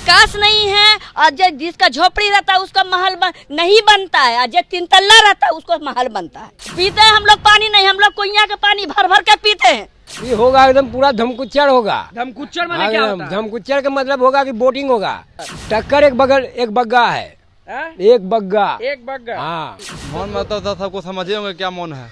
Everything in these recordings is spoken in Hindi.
विकास नहीं है और जो जिसका झोपड़ी रहता है उसका महल बन, नहीं बनता है और जो तीन तल्ला रहता है उसको महल बनता है पीते हैं हम लोग पानी नहीं हम लोग कुइया के पानी भर भर के पीते हैं ये होगा एकदम पूरा धमकुच्चर होगा धमकुच्चर मतलब क्या हाँ, होता है धमकुच्चर का मतलब होगा कि बोटिंग होगा टक्कर एक बगल एक बग्गा है आ? एक बग्गा एक बग्गा हाँ मौन मतलब तो सबको समझे होंगे क्या मौन है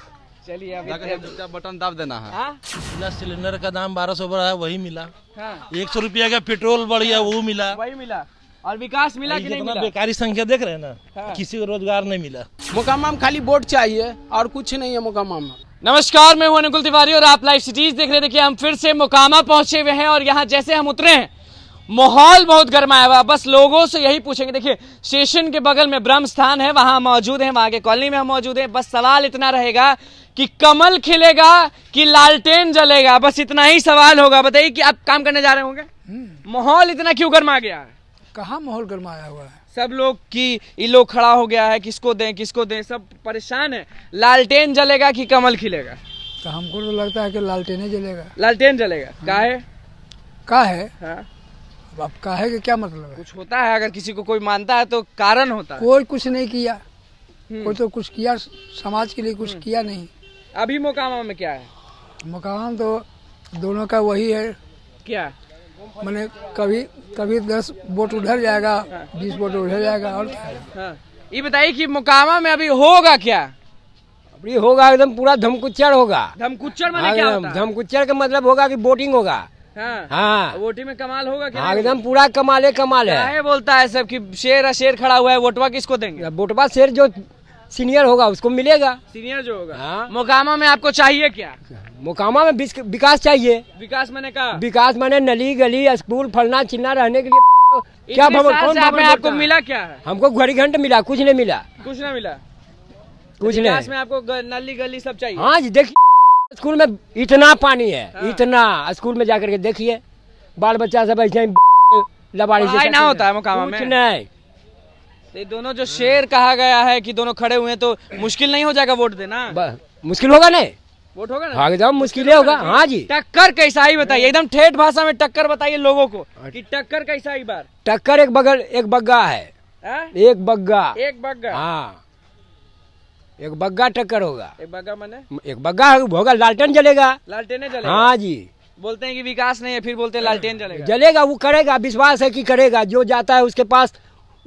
चलिए अब बटन दाब देना है हाँ? सिलेंडर का दाम बारह सौ बढ़ा है वही मिला हाँ। एक सौ रुपया का पेट्रोल बढ़िया वो मिला वही मिला और विकास मिला कि नहीं बेकारी संख्या देख रहे हैं ना हाँ? किसी को रोजगार नहीं मिला में खाली बोर्ड चाहिए और कुछ नहीं है में नमस्कार मैं हूं अनुकुल तिवारी और आप लाइव सिटीज देख रहे देखिए हम फिर से मुकामा पहुंचे हुए हैं और यहाँ जैसे हम उतरे हैं माहौल बहुत गर्माया हुआ बस लोगों से यही पूछेंगे देखिए स्टेशन के बगल में ब्रह्म स्थान है वहां मौजूद है वहां के कॉलोनी में हम मौजूद हैं बस सवाल इतना रहेगा कि कमल खिलेगा कि लालटेन जलेगा बस इतना ही सवाल होगा बताइए कि आप काम करने जा रहे होंगे हम्म। माहौल इतना क्यों गर्मा गया है कहाँ माहौल गर्माया हुआ है सब लोग की ये लोग खड़ा हो गया है किसको दें किसको दें सब परेशान है लालटेन जलेगा कि कमल खिलेगा तो हमको तो लगता है कि लालटेन ही जलेगा लालटेन जलेगा का है का है हाँ? अब तो कहे के क्या मतलब है कुछ होता है अगर किसी को कोई मानता है तो कारण होता है कोई कुछ नहीं किया हम्म। कोई तो कुछ किया समाज के लिए कुछ हम्म। किया नहीं अभी मोकामा में क्या है मोकामा तो दोनों का वही है क्या मैंने कभी कभी दस वोट उधर जाएगा हाँ। बीस वोट उधर जाएगा और क्या हाँ। ये बताइए कि मोकामा में अभी होगा क्या अभी होगा एकदम पूरा धमकुच्चर होगा धमकुच्चर हाँ, क्या होता है धमकुच्चर का मतलब होगा कि वोटिंग होगा हाँ, हाँ वोटी में कमाल होगा क्या हाँ, एकदम पूरा कमाल है कमाल है बोलता है सब कि शेर है शेर खड़ा हुआ है वोटवा किसको देंगे वोटवा शेर जो सीनियर होगा उसको मिलेगा सीनियर जो होगा हाँ मोकामा में आपको चाहिए क्या मोकामा में विकास चाहिए विकास मैंने कहा विकास मैंने नली गली स्कूल फलना चिलना रहने के लिए क्या भवन कौन भवन आपको मिला क्या है हमको घड़ी घंटे मिला कुछ नहीं मिला कुछ नहीं मिला कुछ तो नहीं आपको नली गली सब चाहिए हाँ जी देखिए स्कूल में इतना पानी है हाँ। इतना स्कूल में जाकर के देखिए बाल बच्चा सब ऐसे लबाड़ी से ना होता है मुकाम में तो ये दोनों जो शेर कहा गया है कि दोनों खड़े हुए हैं तो मुश्किल नहीं हो जाएगा वोट देना मुश्किल होगा नहीं वोट होगा ना आगे जाओ मुश्किल होगा हाँ जी टक्कर कैसा ही बताइए एकदम ठेठ भाषा में टक्कर बताइए लोगों को हाँ। कि टक्कर कैसा ही बार टक्कर एक बगल एक बग्गा है हाँ? एक बग्गा एक बग्गा हाँ एक बग्गा टक्कर होगा एक बग्गा मैंने एक बग्गा होगा लालटेन जलेगा लालटेन जलेगा हाँ जी बोलते हैं कि विकास नहीं है फिर बोलते हैं लालटेन हाँ। जलेगा जलेगा वो करेगा विश्वास है कि करेगा जो जाता है उसके पास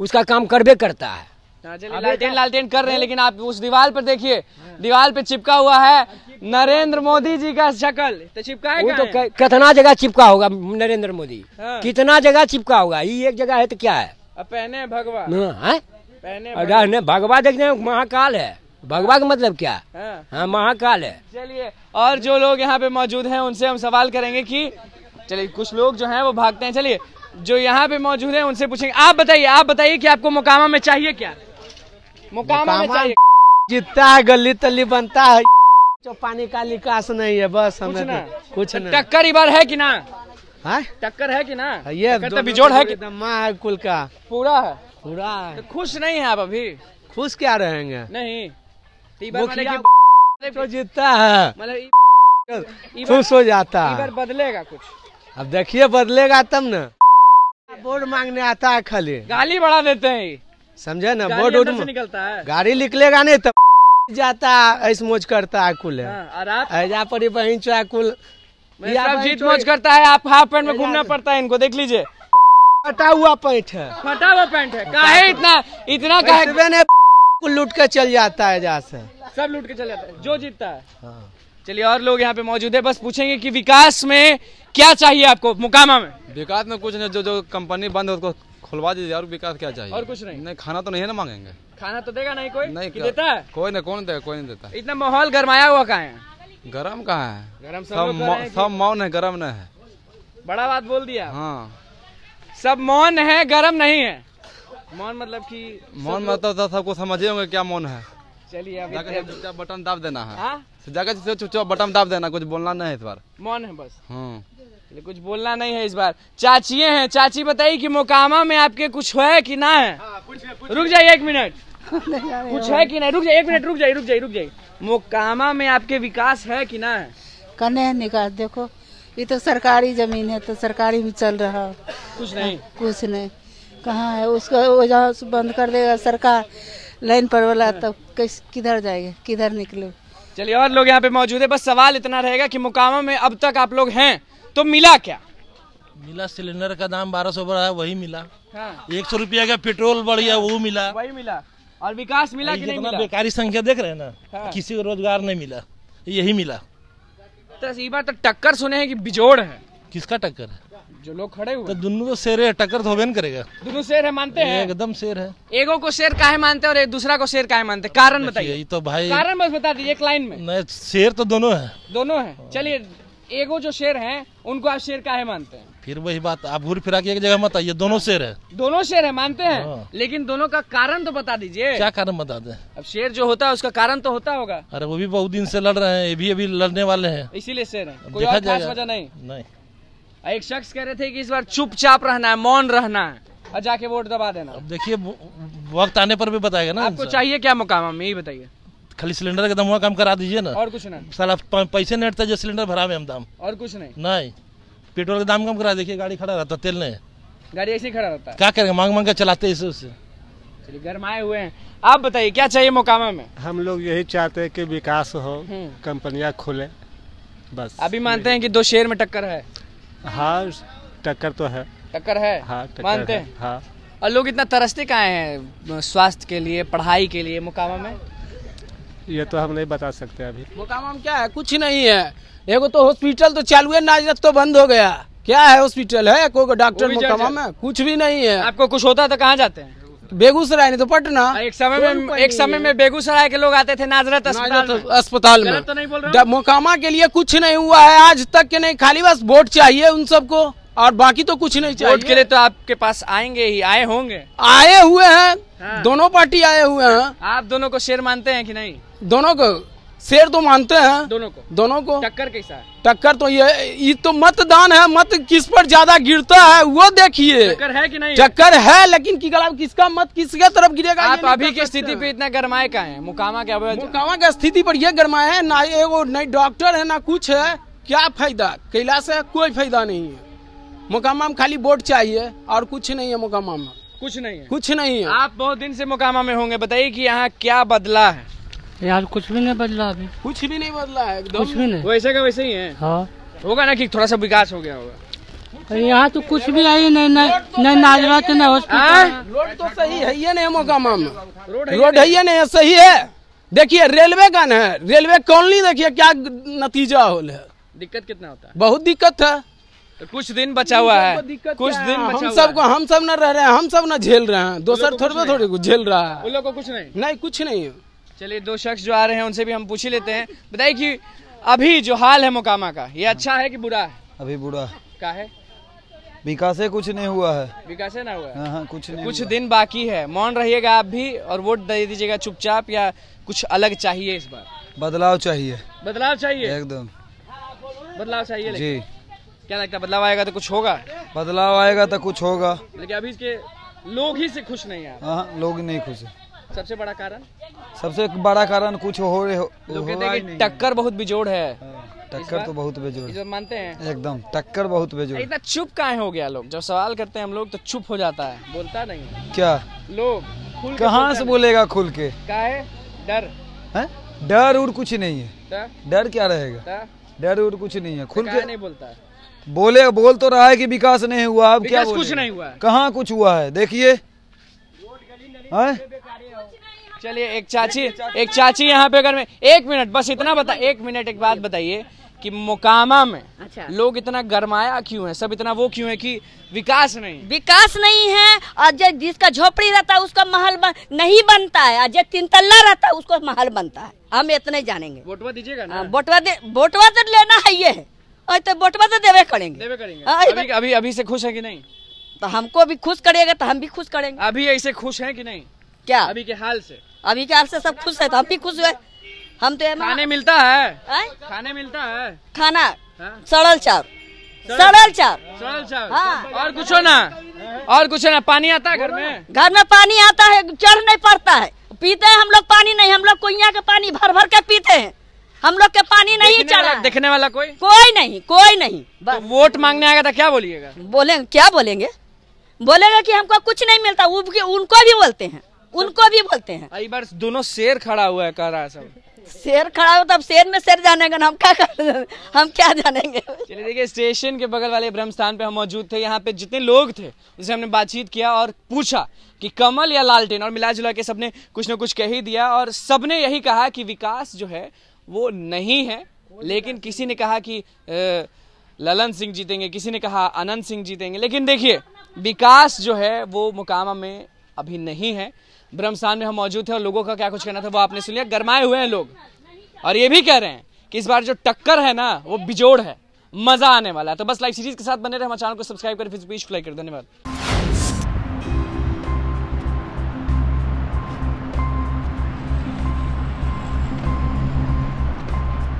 उसका काम करबे करता है हाँ लालटेन लालटेन कर रहे हैं लेकिन आप उस दीवार पर देखिए दीवार पे चिपका हुआ है नरेंद्र मोदी जी का शक्ल तो चिपका है तो कितना जगह चिपका होगा नरेंद्र मोदी हाँ। कितना जगह चिपका होगा ये एक जगह है तो क्या है पहने भगवान पहने भगवान देखने महाकाल है भगवा का मतलब क्या हाँ।, हाँ, महाकाल है चलिए और जो लोग यहाँ पे मौजूद हैं उनसे हम सवाल करेंगे कि चलिए कुछ लोग जो हैं वो भागते हैं चलिए जो यहाँ पे मौजूद हैं उनसे पूछेंगे आप बताइए आप बताइए कि आपको मोकामा में चाहिए क्या मोकामा में चाहिए जितना है गली तली बनता है जो पानी का निकास नहीं है बस हमें कुछ, टक्कर इबार है की ना हाँ? टक्कर है की ना हाँ, ये तो बिजोड़ तो है कुल का पूरा है पूरा तो खुश नहीं है आप अभी खुश क्या रहेंगे नहीं तो मतलब तो जीतता है मतलब खुश हो जाता है बदलेगा कुछ अब देखिए बदलेगा तब ना बोर्ड मांगने आता है खाली गाली बढ़ा देते हैं समझे ना बोर्ड उठ निकलता है गाड़ी निकलेगा नहीं तब जाता है मोज करता है कुल हाँ, ऐसा पर बहन चुआ कुल जीत मोज करता है आप हाफ पैंट में घूमना पड़ता है इनको देख लीजिए फटा हुआ पैंट है फटा हुआ पैंट है इतना इतना को लूट के चल जाता है जहाँ से सब लूट के चल जाता है जो जीतता है हाँ। चलिए और लोग यहाँ पे मौजूद है बस पूछेंगे कि विकास में क्या चाहिए आपको मुकामा में विकास में कुछ नहीं जो जो कंपनी बंद है उसको खुलवा दीजिए और विकास क्या चाहिए और कुछ नहीं नहीं खाना तो नहीं है ना मांगेंगे खाना तो देगा नहीं कोई नहीं देता है कोई नहीं कौन देगा कोई नहीं देता इतना माहौल गर्माया हुआ कहा है गर्म कहा है गर्म सब सब मौन है गर्म न है बड़ा बात बोल दिया हाँ सब मौन है गर्म नहीं है मौन मतलब कि मौन मतलब तो सबको समझे होंगे क्या मौन है चलिए अब तो- बटन दाब देना है हाँ? जगह बटन दाब देना कुछ बोलना नहीं है इस बार मौन है बस हाँ कुछ बोलना नहीं है इस बार चाचिए हैं चाची बताइए कि मोकामा में आपके कुछ है कि ना है हाँ, रुक जाइए एक मिनट कुछ है कि नहीं रुक जाइए एक मिनट रुक जाइए रुक जाइए रुक जाइए मोकामा में आपके विकास है कि ना है करने है निकास देखो ये तो सरकारी जमीन है तो सरकारी में चल रहा कुछ नहीं कुछ नहीं कहाँ है उसका वो जहाँ से बंद कर देगा सरकार लाइन पर वाला हाँ। तब किस किधर जाएगा किधर निकलो चलिए और लोग यहाँ पे मौजूद है बस सवाल इतना रहेगा कि मुकामा में अब तक आप लोग हैं तो मिला क्या मिला सिलेंडर का दाम बारह सौ बढ़ा वही मिला हाँ। एक सौ रुपया का पेट्रोल बढ़ गया वो मिला वही मिला और विकास मिला कि नहीं मिला बेकारी संख्या देख रहे हैं ना हाँ। किसी को रोजगार नहीं मिला यही मिला तो बार तो टक्कर सुने हैं कि बिजोड़ है किसका टक्कर है जो लोग खड़े हुए तो दोनों को शेर है टक्कर तो करेगा दोनों शेर है मानते हैं एकदम शेर है एगो को शेर काहे मानते हैं और एक दूसरा को शेर काहे मानते हैं कारण बताइए तो भाई कारण बस बता दीजिए एक लाइन में नहीं शेर तो दोनों है दोनों है चलिए एगो जो शेर है उनको आप शेर काहे मानते हैं फिर वही बात आप घूर फिरा के एक जगह मत आइए दोनों शेर है दोनों शेर है मानते हैं हाँ। लेकिन दोनों का कारण तो बता दीजिए क्या कारण बता दे अब शेर जो होता है उसका कारण तो होता होगा अरे वो भी बहुत दिन से लड़ रहे हैं ये भी अभी लड़ने वाले हैं इसीलिए शेर है कोई खास वजह नहीं नहीं एक शख्स कह रहे थे कि इस बार चुपचाप रहना है मौन रहना है और जाके वोट दबा देना अब देखिए वक्त आने पर भी बताएगा ना आपको चाहिए क्या मुकाम हम यही बताइए खाली सिलेंडर का दम हुआ काम करा दीजिए ना और कुछ नहीं साला पैसे नहीं हटता जो सिलेंडर भरा हुए हम दाम और कुछ नहीं नहीं पेट्रोल का दाम कम करा देखिए गाड़ी खड़ा रहता तेल नहीं गाड़ी ऐसे ही खड़ा रहता क्या करेंगे मांग मांग के चलाते इसे उससे गर्माए हुए हैं आप बताइए क्या चाहिए मोकामा में हम लोग यही चाहते हैं कि विकास हो हम्म। कंपनियां खुले बस अभी मानते हैं कि दो शेर में टक्कर है हाँ टक्कर तो है टक्कर है हाँ मानते हैं हाँ और लोग इतना तरसते कहाँ हैं स्वास्थ्य के लिए पढ़ाई के लिए मुकामा में ये तो हम नहीं बता सकते अभी मुकामा में क्या है कुछ नहीं है एगो तो हॉस्पिटल तो चालू है नाजरत तो बंद हो गया क्या है हॉस्पिटल है कोई डॉक्टर मुकामा में कुछ भी नहीं है आपको कुछ होता है तो कहाँ जाते हैं बेगूसराय नहीं तो पटना हाँ, एक समय में एक समय में बेगूसराय के लोग आते थे नाजरत अस्पताल अस्पताल में तो मोकामा के लिए कुछ नहीं हुआ है आज तक के नहीं खाली बस वोट चाहिए उन सबको और बाकी तो कुछ नहीं चाहिए वोट के लिए तो आपके पास आएंगे ही आए होंगे आए हुए हैं हाँ। दोनों पार्टी आए हुए हैं आप दोनों को शेर मानते हैं कि नहीं दोनों को शेर तो मानते हैं दोनों को दोनों को टक्कर कैसा है टक्कर तो ये ये तो मतदान है मत किस पर ज्यादा गिरता है वो देखिए टक्कर है कि नहीं टक्कर है लेकिन की गला किसका मत किसके तरफ गिरेगा आप अभी की स्थिति पे इतना गरमाए का है मुकामा क्या मुकामा के स्थिति पर यह गरमाए है ना ये वो नई डॉक्टर है ना कुछ है क्या फायदा कैलाश है कोई फायदा नहीं है मुकामा में खाली वोट चाहिए और कुछ नहीं है मुकामा में कुछ नहीं है कुछ नहीं है आप बहुत दिन से मुकामा में होंगे बताइए कि यहाँ क्या बदला है यार कुछ भी नहीं बदला अभी कुछ भी नहीं बदला है कुछ भी नहीं वैसे का वैसे ही है हाँ होगा ना कि थोड़ा सा विकास हो गया होगा यहाँ तो कुछ भी आई नहीं नहीं नाजरत नहीं हॉस्पिटल रोड तो सही है ये नहीं मौका माम रोड है ये नहीं सही है देखिए रेलवे का न रेलवे कॉलोनी देखिए क्या नतीजा हो है दिक्कत कितना होता है बहुत दिक्कत है तो कुछ दिन बचा हुआ है कुछ दिन बचा हम सबको हम सब न रह रहे हैं हम सब न झेल रहे हैं दोसर थोड़े थोड़े कुछ झेल रहा है कुछ नहीं नहीं कुछ नहीं है चलिए दो शख्स जो आ रहे हैं उनसे भी हम पूछ ही लेते हैं बताइए कि अभी जो हाल है मोकामा का ये अच्छा है कि बुरा है अभी बुरा का है विकास कुछ नहीं हुआ है विकास ना हुआ है हाँ, हाँ, कुछ नहीं कुछ हुआ। दिन बाकी है मौन रहिएगा आप भी और वोट दे दीजिएगा चुपचाप या कुछ अलग चाहिए इस बार बदलाव चाहिए बदलाव चाहिए एकदम बदलाव चाहिए जी क्या लगता है बदलाव आएगा तो कुछ होगा बदलाव आएगा तो कुछ होगा लेकिन मतलब अभी इसके लोग ही से खुश नहीं है हाँ, लोग नहीं खुश है सबसे बड़ा कारण सबसे बड़ा कारण कुछ हो रहे हो, टक्कर बहुत बिजोड़ है हाँ, टक्कर तो बहुत बेजोड़ मानते हैं एकदम टक्कर बहुत बेजोड़ इतना चुप काहे हो गया लोग जब सवाल करते हैं हम लोग तो चुप हो जाता है बोलता नहीं क्या लोग कहाँ से बोलेगा खुल के काहे डर है डर उर कुछ नहीं है डर क्या रहेगा डर उर कुछ नहीं है खुल तो के नहीं बोलता है बोले बोल तो रहा है कि विकास नहीं हुआ अब क्या कुछ नहीं हुआ कहाँ कुछ हुआ है देखिए चलिए एक चाची एक चाची यहाँ पे अगर मैं एक मिनट बस इतना बता एक मिनट एक बात बताइए कि मोकामा में अच्छा। लोग इतना गरमाया क्यों है सब इतना वो क्यों है कि विकास नहीं विकास नहीं है और जो जिसका झोपड़ी रहता है उसका महल बन, नहीं बनता है और जो तीन तल्ला रहता है उसको महल बनता है हम इतने जानेंगे बोटवा दीजिएगा ना हाँ, बोटवा दे बोटवा तो लेना है ये है तो बोटवा तो देवे करेंगे देवे करेंगे हाँ, अभी अभी से खुश है कि नहीं तो हमको भी खुश करेगा तो हम भी खुश करेंगे अभी ऐसे खुश हैं कि नहीं क्या अभी के हाल से अभी के हाल से सब खुश है तो हम भी खुश हुए हम तो खाने मिलता है खाने मिलता है खाना हाँ? सड़ल चार सड़ल चार सड़ल चार हाँ। और कुछ ना और कुछ ना पानी आता है घर में घर में पानी आता है चढ़ नहीं पड़ता है पीते हैं हम लोग पानी नहीं हम लोग कुइया का पानी भर भर के पीते हैं हम लोग के पानी नहीं चढ़ा देखने वाला कोई कोई नहीं कोई नहीं तो वोट मांगने आएगा तो क्या बोलिएगा बोले क्या बोलेंगे बोलेगा कि हमको कुछ नहीं मिलता उनको भी बोलते हैं उनको भी बोलते हैं बार दोनों शेर खड़ा हुआ है कह रहा है सब शेर खड़ा हो तब शेर में शेर जानेंगे हम क्या कर हम क्या जानेंगे चलिए देखिए स्टेशन के बगल वाले ब्रह्म स्थान पे हम मौजूद थे यहाँ पे जितने लोग थे उनसे हमने बातचीत किया और पूछा कि कमल या लालटेन और मिला जुला के सबने कुछ ना कुछ कह ही दिया और सबने यही कहा कि विकास जो है वो नहीं है लेकिन किसी ने कहा कि ललन सिंह जीतेंगे किसी ने कहा अनंत सिंह जीतेंगे लेकिन देखिए विकास जो है वो मुकामा में अभी नहीं है ब्रह्मस्थान में हम मौजूद थे और लोगों का क्या कुछ कहना था वो आपने सुन लिया गरमाए हुए हैं लोग और ये भी कह रहे हैं कि इस बार जो टक्कर है ना वो बिजोड़ है मजा आने वाला है तो बस लाइव सीरीज के साथ बने रहे हमारे चैनल को सब्सक्राइब करें फिर पेज लाइक कर धन्यवाद